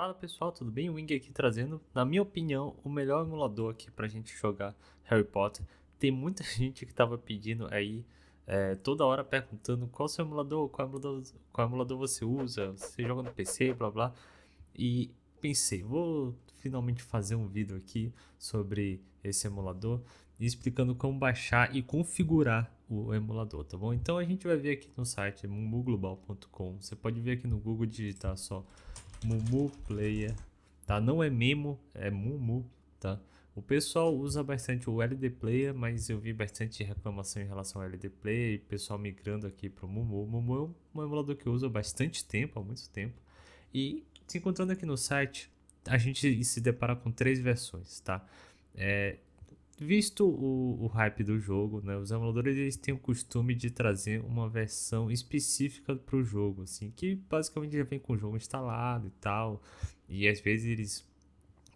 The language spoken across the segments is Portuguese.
Fala pessoal, tudo bem? Wing aqui trazendo, na minha opinião, o melhor emulador aqui pra gente jogar Harry Potter. Tem muita gente que tava pedindo aí, é, toda hora perguntando qual seu emulador, qual emulador, qual emulador você usa, você joga no PC, blá blá. E pensei, vou finalmente fazer um vídeo aqui sobre esse emulador explicando como baixar e configurar o emulador, tá bom? Então a gente vai ver aqui no site muglobal.com. Você pode ver aqui no Google digitar só Mumu Player, tá? Não é Memo, é Mumu, tá? O pessoal usa bastante o LD Player, mas eu vi bastante reclamação em relação ao LD Player, pessoal migrando aqui para o Mumu. O Mumu é um emulador que eu uso há bastante tempo, há muito tempo. E se encontrando aqui no site, a gente se depara com três versões, tá? É, visto o, o hype do jogo, né, os emuladores eles têm o costume de trazer uma versão específica para o jogo, assim, que basicamente já vem com o jogo instalado e tal. E às vezes eles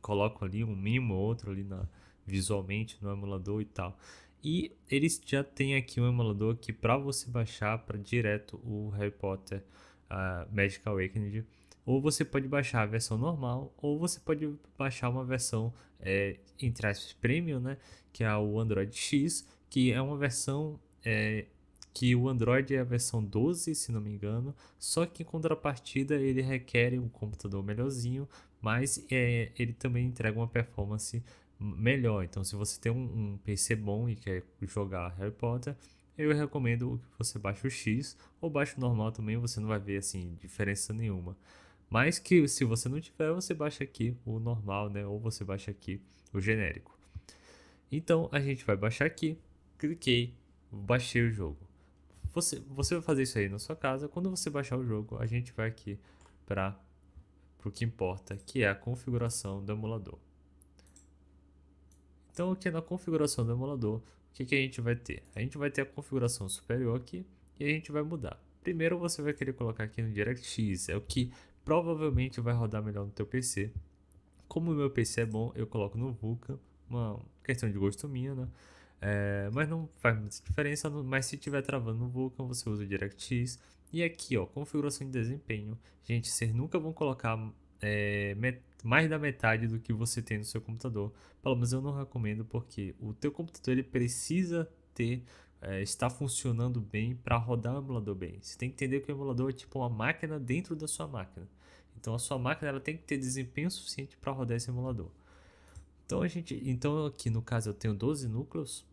colocam ali um mimo ou outro ali na, visualmente no emulador e tal. E eles já têm aqui um emulador que para você baixar para direto o Harry Potter uh, Magic Awakening ou você pode baixar a versão normal, ou você pode baixar uma versão é, entre as premium, né, que é o Android X, que é uma versão é, que o Android é a versão 12, se não me engano, só que em contrapartida ele requer um computador melhorzinho, mas é, ele também entrega uma performance melhor. Então, se você tem um, um PC bom e quer jogar Harry Potter, eu recomendo que você baixe o X ou baixe o normal também, você não vai ver assim diferença nenhuma. Mas que se você não tiver, você baixa aqui o normal, né? Ou você baixa aqui o genérico. Então a gente vai baixar aqui, cliquei, baixei o jogo. Você, você vai fazer isso aí na sua casa. Quando você baixar o jogo, a gente vai aqui para o que importa, que é a configuração do emulador. Então aqui na configuração do emulador, o que, que a gente vai ter? A gente vai ter a configuração superior aqui e a gente vai mudar. Primeiro você vai querer colocar aqui no DirectX, é o que provavelmente vai rodar melhor no teu PC. Como o meu PC é bom, eu coloco no Vulkan, uma questão de gosto minha, né? É, mas não faz muita diferença, mas se tiver travando no Vulkan, você usa o DirectX. E aqui, ó, configuração de desempenho. Gente, vocês nunca vão colocar é, mais da metade do que você tem no seu computador. Pelo menos eu não recomendo, porque o teu computador ele precisa ter é, está funcionando bem para rodar o emulador bem. Você tem que entender que o emulador é tipo uma máquina dentro da sua máquina. Então a sua máquina ela tem que ter desempenho suficiente para rodar esse emulador. Então a gente, então aqui no caso eu tenho 12 núcleos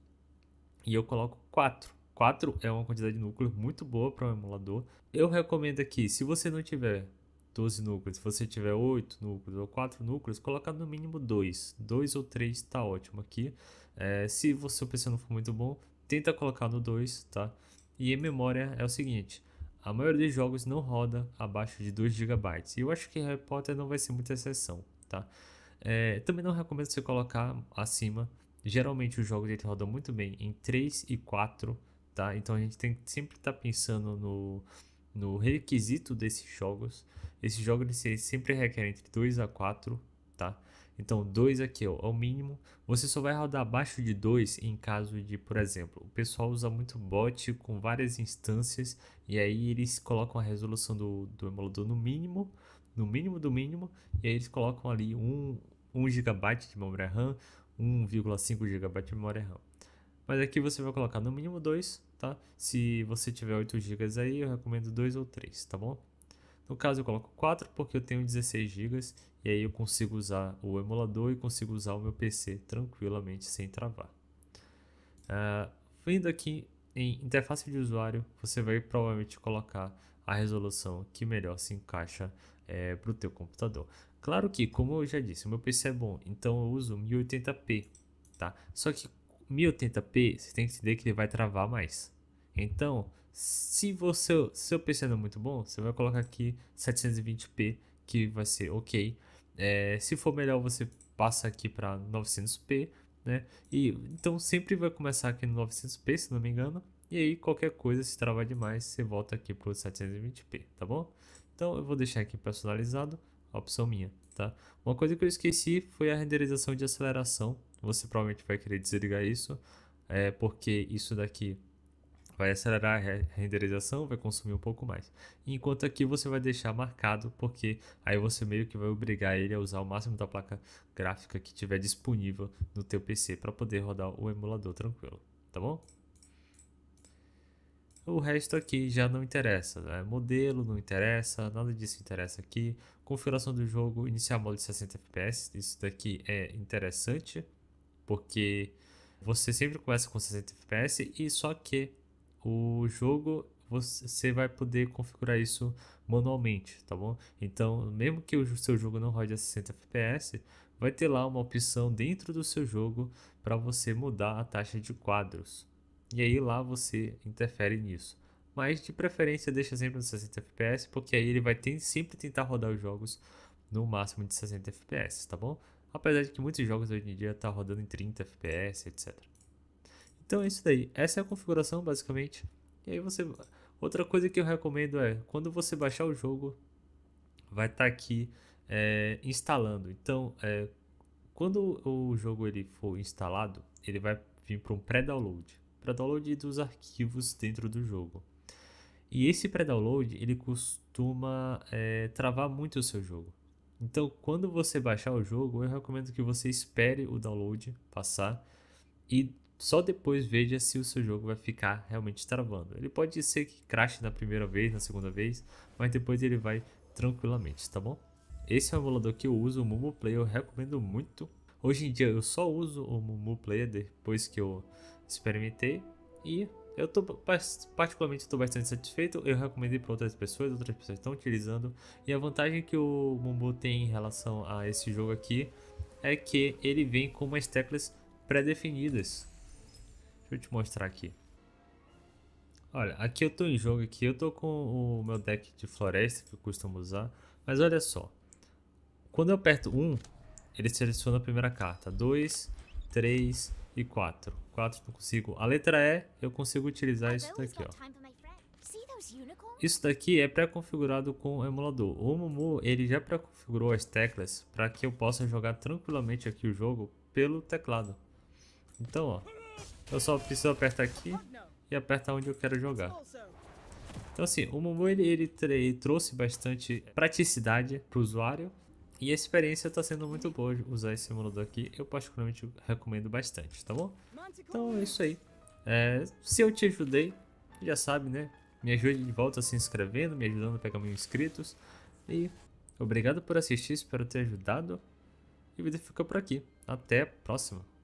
e eu coloco 4. 4 é uma quantidade de núcleos muito boa para um emulador. Eu recomendo aqui, se você não tiver 12 núcleos, se você tiver 8 núcleos ou 4 núcleos, coloca no mínimo 2. 2 ou 3 está ótimo aqui. É, se você, seu PC não for muito bom, tenta colocar no 2, tá? E em memória é o seguinte, a maioria dos jogos não roda abaixo de 2 GB. E eu acho que Harry Potter não vai ser muita exceção, tá? É, também não recomendo você colocar acima. Geralmente os jogos rodam muito bem em 3 e 4, tá? Então a gente tem que sempre estar tá pensando no, no requisito desses jogos. Esses jogos eles sempre requerem entre 2 a 4, tá? Então, 2 aqui ó, é o mínimo. Você só vai rodar abaixo de 2 em caso de, por exemplo, o pessoal usa muito bot com várias instâncias e aí eles colocam a resolução do, do emulador no mínimo, no mínimo do mínimo, e aí eles colocam ali 1, um GB de memória RAM, 1,5 GB de memória RAM. Mas aqui você vai colocar no mínimo 2, tá? Se você tiver 8 GB aí, eu recomendo 2 ou 3, tá bom? No caso, eu coloco 4 porque eu tenho 16 GB e aí eu consigo usar o emulador e consigo usar o meu PC tranquilamente sem travar. Uh, vindo aqui em interface de usuário, você vai provavelmente colocar a resolução que melhor se encaixa é, eh, para o teu computador. Claro que, como eu já disse, o meu PC é bom, então eu uso 1080p, tá? Só que 1080p, você tem que entender que ele vai travar mais. Então, se você, seu PC não é muito bom, você vai colocar aqui 720p, que vai ser ok. É, se for melhor, você passa aqui para 900p, né? E, então sempre vai começar aqui no 900p, se não me engano. E aí qualquer coisa, se travar demais, você volta aqui para o 720p, tá bom? Então eu vou deixar aqui personalizado, a opção minha, tá? Uma coisa que eu esqueci foi a renderização de aceleração. Você provavelmente vai querer desligar isso, é, porque isso daqui vai acelerar a renderização, vai consumir um pouco mais. Enquanto aqui você vai deixar marcado, porque aí você meio que vai obrigar ele a usar o máximo da placa gráfica que tiver disponível no teu PC para poder rodar o emulador tranquilo, tá bom? O resto aqui já não interessa, né? modelo não interessa, nada disso interessa aqui. Configuração do jogo, iniciar modo de 60 fps, isso daqui é interessante, porque você sempre começa com 60 fps e só que o jogo você vai poder configurar isso manualmente, tá bom? Então, mesmo que o seu jogo não rode a 60 FPS, vai ter lá uma opção dentro do seu jogo para você mudar a taxa de quadros. E aí lá você interfere nisso. Mas de preferência deixa sempre no 60 FPS, porque aí ele vai ter, sempre tentar rodar os jogos no máximo de 60 FPS, tá bom? Apesar de que muitos jogos hoje em dia tá rodando em 30 FPS, etc. Então é isso daí. Essa é a configuração, basicamente. E aí você. Outra coisa que eu recomendo é quando você baixar o jogo, vai estar tá aqui é, instalando. Então, é, quando o jogo ele for instalado, ele vai vir para um pré-download para download dos arquivos dentro do jogo. E esse pré-download ele costuma é, travar muito o seu jogo. Então, quando você baixar o jogo, eu recomendo que você espere o download passar e só depois veja se o seu jogo vai ficar realmente travando. Ele pode ser que crashe na primeira vez, na segunda vez, mas depois ele vai tranquilamente, tá bom? Esse é um emulador que eu uso, o Mumu Player, eu recomendo muito. Hoje em dia eu só uso o Mumu Player depois que eu experimentei e eu tô particularmente estou bastante satisfeito. Eu recomendei para outras pessoas, outras pessoas estão utilizando e a vantagem que o Mumu tem em relação a esse jogo aqui é que ele vem com umas teclas pré-definidas Deixa eu te mostrar aqui. Olha, aqui eu tô em jogo aqui, eu tô com o meu deck de floresta que eu costumo usar, mas olha só. Quando eu aperto 1, ele seleciona a primeira carta, 2, 3 e 4. 4 não consigo. A letra E, eu consigo utilizar isso daqui, ó. Isso daqui é pré-configurado com o emulador. O Mumu, ele já pré-configurou as teclas para que eu possa jogar tranquilamente aqui o jogo pelo teclado. Então, ó. Eu só preciso apertar aqui e apertar onde eu quero jogar. Então assim, o Momo ele, ele, ele trouxe bastante praticidade para o usuário e a experiência está sendo muito boa usar esse emulador aqui. Eu particularmente recomendo bastante, tá bom? Então é isso aí. É, se eu te ajudei, já sabe, né? Me ajude de volta se inscrevendo, me ajudando a pegar mil inscritos. E obrigado por assistir, espero ter ajudado. E o vídeo fica por aqui. Até a próxima.